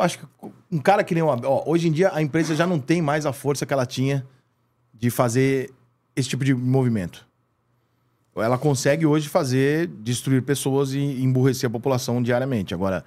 acho que um cara que nem o Abel. Ó, hoje em dia a empresa já não tem mais a força que ela tinha de fazer esse tipo de movimento. Ela consegue hoje fazer, destruir pessoas e emburrecer a população diariamente. Agora,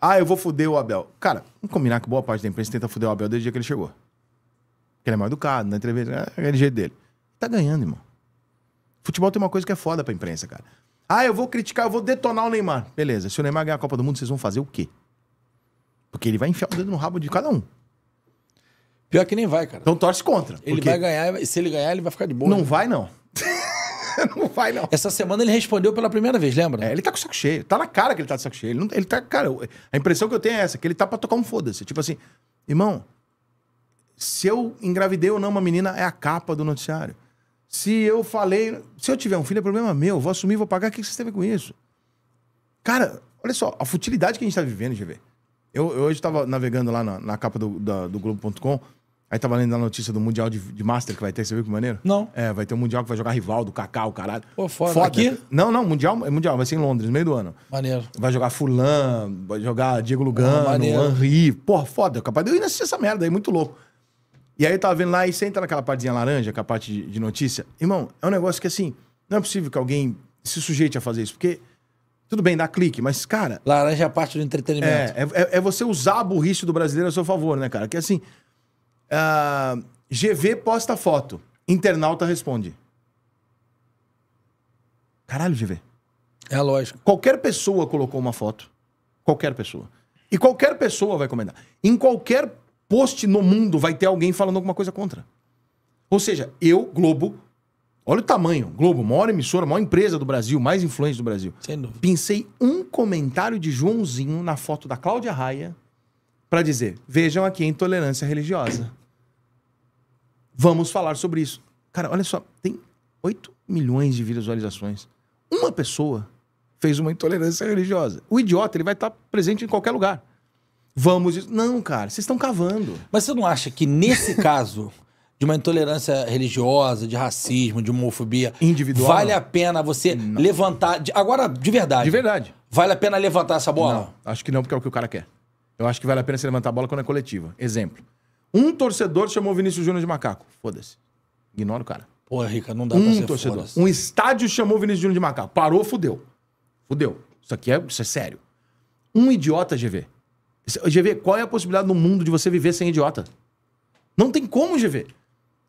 ah, eu vou foder o Abel. Cara, vamos combinar que boa parte da imprensa tenta foder o Abel desde o dia que ele chegou. Porque ele é mal educado, na né? entrevista, é aquele jeito dele. Tá ganhando, irmão. Futebol tem uma coisa que é foda pra imprensa, cara. Ah, eu vou criticar, eu vou detonar o Neymar. Beleza, se o Neymar ganhar a Copa do Mundo, vocês vão fazer o quê? Porque ele vai enfiar o dedo no rabo de cada um. Pior que nem vai, cara. Então torce contra. Ele porque... vai ganhar, e se ele ganhar, ele vai ficar de boa. Não né? vai, não. não vai, não. Essa semana ele respondeu pela primeira vez, lembra? É, ele tá com o saco cheio. Tá na cara que ele tá de saco cheio. Ele, não, ele tá, cara, a impressão que eu tenho é essa, que ele tá pra tocar um foda-se. Tipo assim, irmão, se eu engravidei ou não uma menina, é a capa do noticiário. Se eu falei. Se eu tiver um filho, é problema meu. Vou assumir, vou pagar. O que vocês têm a ver com isso? Cara, olha só, a futilidade que a gente tá vivendo, GV. Eu, eu hoje estava navegando lá na, na capa do, do Globo.com. Aí tava lendo a notícia do Mundial de, de, Master que vai ter, você viu que maneiro? Não. É, vai ter um Mundial que vai jogar Rivaldo, Cacau, caralho. Pô, foda. foda. Aqui? Não, não, Mundial é Mundial, vai ser em Londres, meio do ano. Maneiro. Vai jogar Fulan, vai jogar Diego Lugano, ah, Henri. Porra, foda, capaz de eu ir assistir essa merda aí, muito louco. E aí eu tava vendo lá, e você entra naquela partezinha laranja, que é a parte de, de notícia. Irmão, é um negócio que assim, não é possível que alguém se sujeite a fazer isso, porque tudo bem, dá clique, mas, cara. Laranja é parte do entretenimento. É, é, é, é, você usar a burrice do brasileiro a seu favor, né, cara? Que assim. Uh, ah, GV posta foto, internauta responde. Caralho, GV. É lógico. Qualquer pessoa colocou uma foto. Qualquer pessoa. E qualquer pessoa vai comentar. Em qualquer post no mundo vai ter alguém falando alguma coisa contra. Ou seja, eu, Globo, Olha o tamanho. Globo, maior emissora, maior empresa do Brasil, mais influente do Brasil. Sem dúvida. Pensei um comentário de Joãozinho na foto da Cláudia Raia para dizer: vejam aqui a intolerância religiosa. Vamos falar sobre isso. Cara, olha só, tem 8 milhões de visualizações. Uma pessoa fez uma intolerância religiosa. O idiota, ele vai estar tá presente em qualquer lugar. Vamos. Não, cara, vocês estão cavando. Mas você não acha que nesse caso de uma intolerância religiosa, de racismo, de homofobia. Individual. Vale a pena você não. levantar. Agora, de verdade. De verdade. Vale a pena levantar essa bola? Não, acho que não, porque é o que o cara quer. Eu acho que vale a pena você levantar a bola quando é coletiva. Exemplo. Um torcedor chamou o Vinícius Júnior de macaco. Foda-se. Ignora o cara. Pô, Rica, não dá um pra ser torcedor. Um estádio chamou o Vinícius Júnior de macaco. Parou, fudeu. Fudeu. Isso aqui é, isso é sério. Um idiota, GV. GV, qual é a possibilidade no mundo de você viver sem idiota? Não tem como, GV.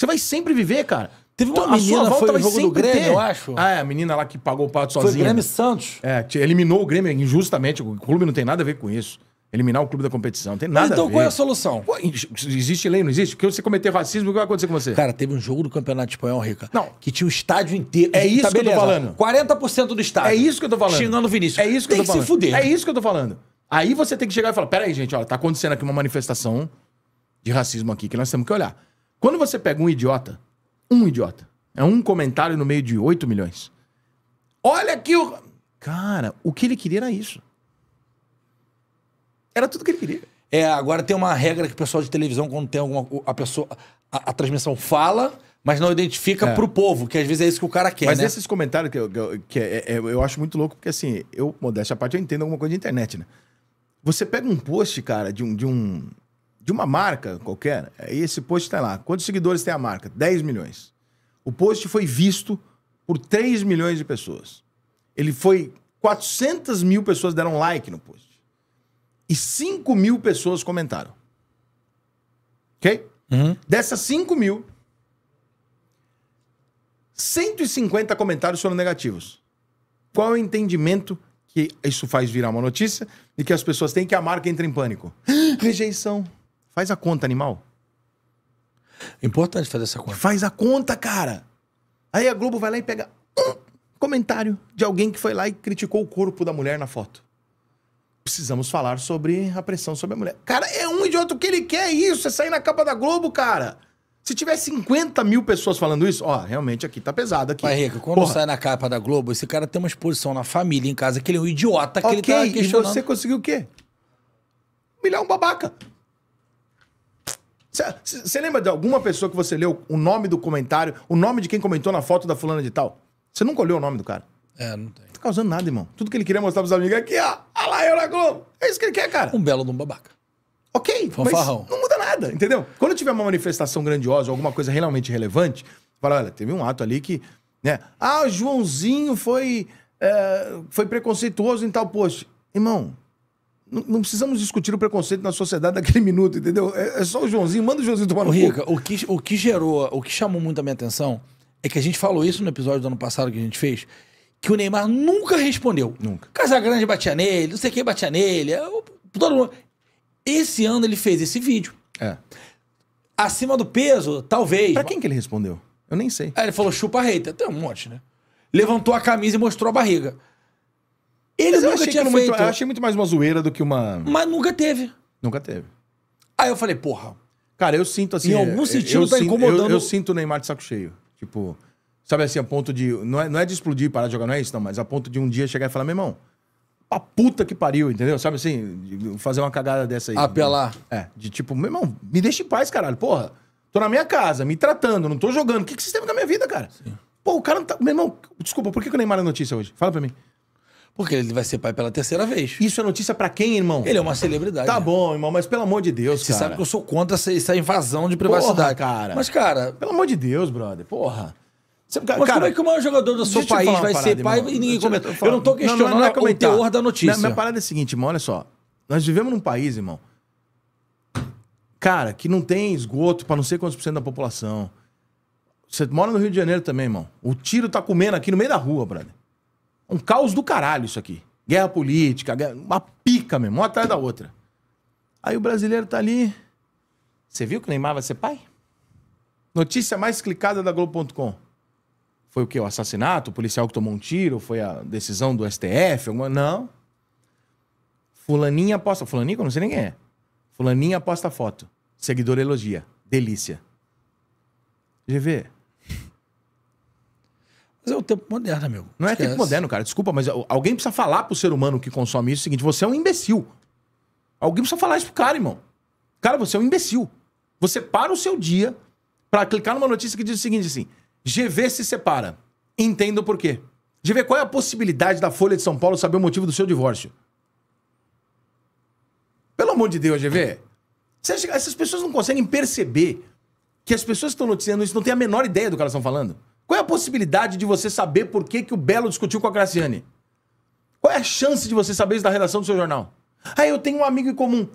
Você vai sempre viver, cara. Teve uma então, menina, a foi o jogo do Grêmio, ter. eu acho. Ah, é, a menina lá que pagou o pato sozinha. Foi o Grêmio Santos. É, eliminou o Grêmio injustamente. O clube não tem nada a ver com isso. Eliminar o clube da competição, não tem nada Então a ver. qual é a solução? Pô, existe lei, não existe? Porque você cometer racismo, o que vai acontecer com você? Cara, teve um jogo do Campeonato Espanhol, Rica. Não. Que tinha o estádio inteiro. É isso tá que beleza. eu tô falando. 40% do estádio. É isso que eu tô falando. Xingando o Vinícius. É isso que tem eu tô que falando. Tem que se fuder. É isso que eu tô falando. Aí você tem que chegar e falar: peraí, gente, olha, tá acontecendo aqui uma manifestação de racismo aqui que nós temos que olhar. Quando você pega um idiota, um idiota, é um comentário no meio de 8 milhões. Olha aqui o. Cara, o que ele queria era isso. Era tudo que ele queria. É, agora tem uma regra que o pessoal de televisão, quando tem alguma. A pessoa. A, a transmissão fala, mas não identifica é. pro povo, que às vezes é isso que o cara quer. Mas né? esses comentários que, eu, que é, é, eu acho muito louco, porque assim, eu, modéstia à parte, eu entendo alguma coisa de internet, né? Você pega um post, cara, de um, de um, de uma marca qualquer, é esse post está lá. Quantos seguidores tem a marca? 10 milhões. O post foi visto por 3 milhões de pessoas. Ele foi. 400 mil pessoas deram like no post. E 5 mil pessoas comentaram. Ok? Uhum. Dessas 5 mil, 150 comentários foram negativos. Qual é o entendimento que isso faz virar uma notícia e que as pessoas têm que a marca entra em pânico? Rejeição. Faz a conta, animal. Importante fazer essa conta. Faz a conta, cara. Aí a Globo vai lá e pega um comentário de alguém que foi lá e criticou o corpo da mulher na foto. Precisamos falar sobre a pressão sobre a mulher. Cara, é um idiota. O que ele quer é isso. É sair na capa da Globo, cara. Se tiver 50 mil pessoas falando isso, ó, realmente aqui tá pesado. Aqui. Mas, Rica, quando Porra. sai na capa da Globo, esse cara tem uma exposição na família, em casa, que ele é um idiota, que okay, ele tá questionando. e você conseguiu o quê? Milhar um babaca. Você lembra de alguma pessoa que você leu o nome do comentário, o nome de quem comentou na foto da fulana de tal? Você nunca olhou o nome do cara? É, não tem. Não tá causando nada, irmão. Tudo que ele queria mostrar pros amigos aqui, ó. Olha lá, eu na Globo. É isso que ele quer, cara. Um belo de um babaca. Ok, Fanfarrão. mas não muda nada, entendeu? Quando tiver uma manifestação grandiosa, alguma coisa realmente relevante, fala, olha, teve um ato ali que, né? Ah, o Joãozinho foi, é, foi preconceituoso em tal post. Irmão, não, não, precisamos discutir o preconceito na sociedade daquele minuto, entendeu? É, é só o Joãozinho, manda o Joãozinho tomar no Rica, o que, o que gerou, o que chamou muito a minha atenção é que a gente falou isso no episódio do ano passado que a gente fez, que o Neymar nunca respondeu. Nunca. Casagrande batia nele, não sei quem batia nele, eu, é todo mundo. Esse ano ele fez esse vídeo. É. Acima do peso, talvez. Pra quem que ele respondeu? Eu nem sei. Aí ele falou, chupa a hater. Tem um monte, né? Levantou a camisa e mostrou a barriga. Ele mas nunca tinha feito. Muito, eu achei muito mais uma zoeira do que uma. Mas nunca teve. Nunca teve. Aí eu falei, porra. Cara, eu sinto assim. Em é, algum é, sentido tá sinto, incomodando. Eu, eu sinto o Neymar de saco cheio. Tipo, sabe assim, a ponto de. Não é, não é de explodir e parar de jogar, não é isso, não, mas a ponto de um dia chegar e falar, meu irmão, a puta que pariu, entendeu? Sabe assim, fazer uma cagada dessa aí. Apelar. É, de tipo, meu irmão, me deixa em paz, caralho, porra. Tô na minha casa, me tratando, não tô jogando. O que, que vocês têm na minha vida, cara? Sim. Pô, o cara não tá. Meu irmão, desculpa, por que, que o Neymar é notícia hoje? Fala pra mim. Porque ele vai ser pai pela terceira vez. Isso é notícia para quem, irmão? Ele é uma celebridade. Tá né? bom, irmão, mas pelo amor de Deus, Você cara. Você sabe que eu sou contra essa invasão de privacidade. Porra, cara. Mas, cara. Pelo amor de Deus, brother. Porra. Você, cara, mas cara, como é que o maior jogador do seu país vai parada, ser pai e ninguém comenta? Eu não tô questionando não, não, não é o então, teor da notícia. Não, minha parada é a seguinte, irmão, olha só. Nós vivemos num país, irmão, cara, que não tem esgoto para não sei quantos por cento da população. Você mora no Rio de Janeiro também, irmão. O tiro tá comendo aqui no meio da rua, brother. Um caos do caralho isso aqui. Guerra política, uma pica mesmo, uma atrás da outra. Aí o brasileiro tá ali. Você viu que o Neymar vai ser pai? Notícia mais clicada da Globo.com. Foi o quê? O assassinato? O policial que tomou um tiro? Foi a decisão do STF? Alguma... Não. Fulaninha posta. Fulaninha, eu não sei nem quem é. Fulaninha posta foto. Seguidor elogia. Delícia. GV, mas é o tempo moderno, amigo. Não é tempo moderno, cara. Desculpa, mas alguém precisa falar pro ser humano que consome isso o seguinte: você é um imbecil. Alguém precisa falar isso pro cara, irmão. Cara, você é um imbecil. Você para o seu dia para clicar numa notícia que diz o seguinte assim: GV se separa. Entendo por quê. GV, qual é a possibilidade da Folha de São Paulo saber o motivo do seu divórcio? Pelo amor de Deus, GV. Você acha que essas pessoas não conseguem perceber que as pessoas que estão noticiando isso não têm a menor ideia do que elas estão falando? Qual é a possibilidade de você saber por que, que o Belo discutiu com a Graciane? Qual é a chance de você saber isso da redação do seu jornal? Aí ah, eu tenho um amigo em comum.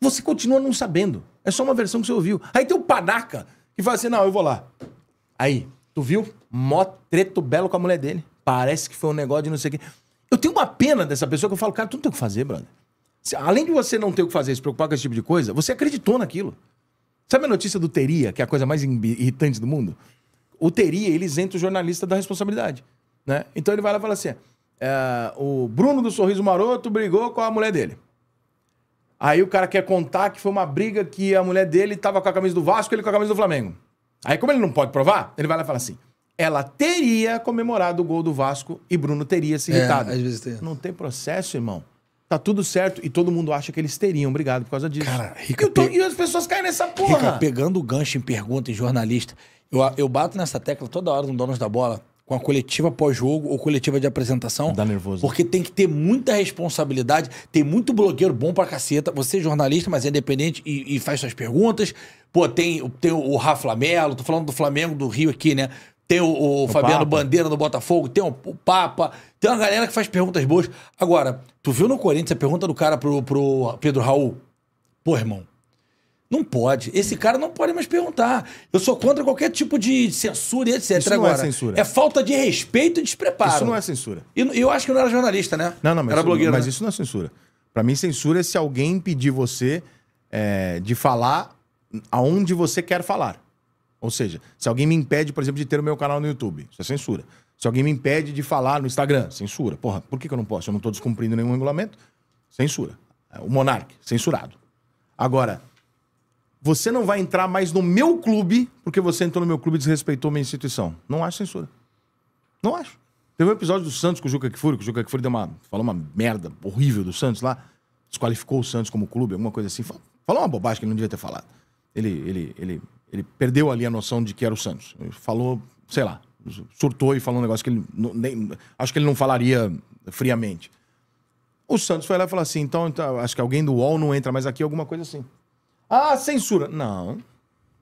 Você continua não sabendo. É só uma versão que você ouviu. Aí tem o panaca que fala assim, não, eu vou lá. Aí, tu viu? Mó treto Belo com a mulher dele. Parece que foi um negócio de não sei o quê. Eu tenho uma pena dessa pessoa que eu falo, cara, tu não tem o que fazer, brother. Além de você não ter o que fazer, se preocupar com esse tipo de coisa, você acreditou naquilo. Sabe a notícia do Teria, que é a coisa mais irritante do mundo? UTI, ele isenta o jornalista da responsabilidade. Né? Então ele vai lá e fala assim: é, o Bruno do Sorriso Maroto brigou com a mulher dele. Aí o cara quer contar que foi uma briga que a mulher dele estava com a camisa do Vasco e ele com a camisa do Flamengo. Aí, como ele não pode provar, ele vai lá e fala assim: ela teria comemorado o gol do Vasco e Bruno teria se é, irritado. É, às vezes tem. Não tem processo, irmão. Tá tudo certo e todo mundo acha que eles teriam brigado por causa disso. Cara, Rica, e, tô, pe... e as pessoas caem nessa porra. Rica, pegando o gancho em pergunta em jornalista, eu, eu bato nessa tecla toda hora no Donos da Bola com a coletiva pós-jogo ou coletiva de apresentação. Dá nervoso. Né? Porque tem que ter muita responsabilidade. Tem muito blogueiro bom pra caceta. Você é jornalista, mas é independente e, e faz suas perguntas. Pô, tem, tem o Rafa Melo, tô falando do Flamengo, do Rio aqui, né? Tem o, o, o Fabiano Papa. Bandeira do Botafogo, tem o, o, Papa, tem uma galera que faz perguntas boas. Agora, tu viu no Corinthians a pergunta do cara pro, pro Pedro Raul? Pô, irmão, não pode. Esse cara não pode mais perguntar. Eu sou contra qualquer tipo de censura e etc. Isso não é Agora, é censura. É falta de respeito e despreparo. Isso não é censura. E eu acho que não era jornalista, né? Não, não, mas, era blogueiro, mas né? isso não é censura. Para mim, censura é se alguém impedir você é, de falar aonde você quer falar. Ou seja, se alguém me impede, por exemplo, de ter o meu canal no YouTube, isso é censura. Se alguém me impede de falar no Instagram, censura. Porra, por que, eu não posso? Eu não estou descumprindo nenhum regulamento. Censura. É, o Monarque, censurado. Agora, você não vai entrar mais no meu clube porque você entrou no meu clube e desrespeitou minha instituição. Não acho censura. Não acho. Teve um episódio do Santos com o Juca Kfouri, que o Juca Kfouri deu uma, falou uma merda horrível do Santos lá, desqualificou o Santos como clube, alguma coisa assim. Falou uma bobagem que ele não devia ter falado. Ele, ele, ele, ele perdeu ali a noção de que era o Santos. Ele falou, sei lá, surtou e falou um negócio que ele nem, acho que ele não falaria friamente. O Santos foi lá e falou assim: então, então acho que alguém do UOL não entra mais aqui, alguma coisa assim. Ah, censura. Não,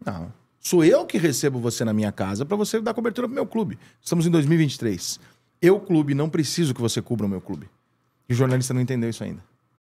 não. Sou eu que recebo você na minha casa para você dar cobertura pro meu clube. Estamos em 2023. Eu, clube, não preciso que você cubra o meu clube. E o jornalista não entendeu isso ainda.